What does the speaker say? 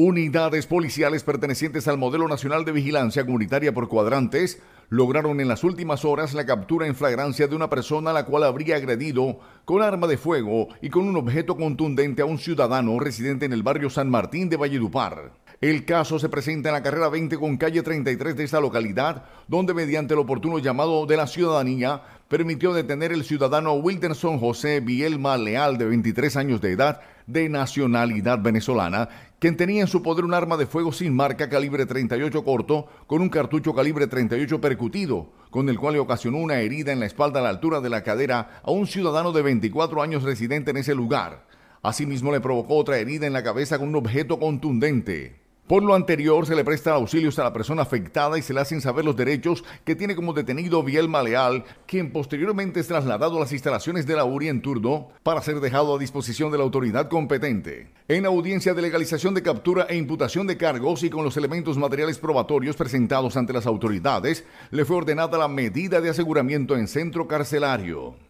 Unidades policiales pertenecientes al Modelo Nacional de Vigilancia Comunitaria por Cuadrantes lograron en las últimas horas la captura en flagrancia de una persona a la cual habría agredido con arma de fuego y con un objeto contundente a un ciudadano residente en el barrio San Martín de Valledupar. El caso se presenta en la carrera 20 con calle 33 de esta localidad, donde mediante el oportuno llamado de la ciudadanía permitió detener el ciudadano Wilderson José Bielma Leal, de 23 años de edad, de nacionalidad venezolana, quien tenía en su poder un arma de fuego sin marca calibre 38 corto con un cartucho calibre 38 percutido, con el cual le ocasionó una herida en la espalda a la altura de la cadera a un ciudadano de 24 años residente en ese lugar. Asimismo le provocó otra herida en la cabeza con un objeto contundente. Por lo anterior, se le presta auxilios a la persona afectada y se le hacen saber los derechos que tiene como detenido Bielma maleal, quien posteriormente es trasladado a las instalaciones de la URI en turno para ser dejado a disposición de la autoridad competente. En audiencia de legalización de captura e imputación de cargos y con los elementos materiales probatorios presentados ante las autoridades, le fue ordenada la medida de aseguramiento en centro carcelario.